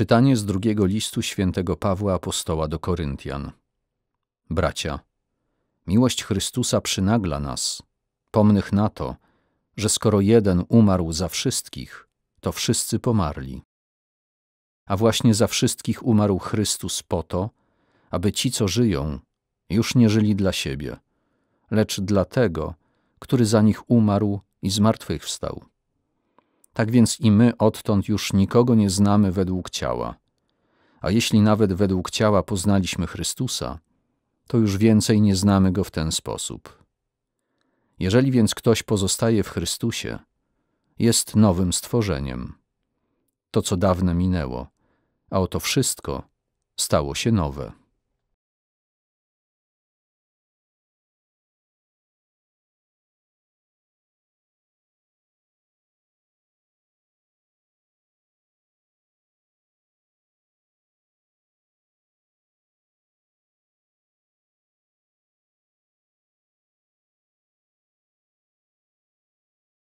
Czytanie z drugiego listu świętego Pawła apostoła do Koryntian. Bracia, miłość Chrystusa przynagla nas, pomnych na to, że skoro jeden umarł za wszystkich, to wszyscy pomarli. A właśnie za wszystkich umarł Chrystus po to, aby ci, co żyją, już nie żyli dla siebie, lecz dla tego, który za nich umarł i zmartwychwstał. Tak więc i my odtąd już nikogo nie znamy według ciała. A jeśli nawet według ciała poznaliśmy Chrystusa, to już więcej nie znamy Go w ten sposób. Jeżeli więc ktoś pozostaje w Chrystusie, jest nowym stworzeniem. To, co dawne minęło, a oto wszystko stało się nowe.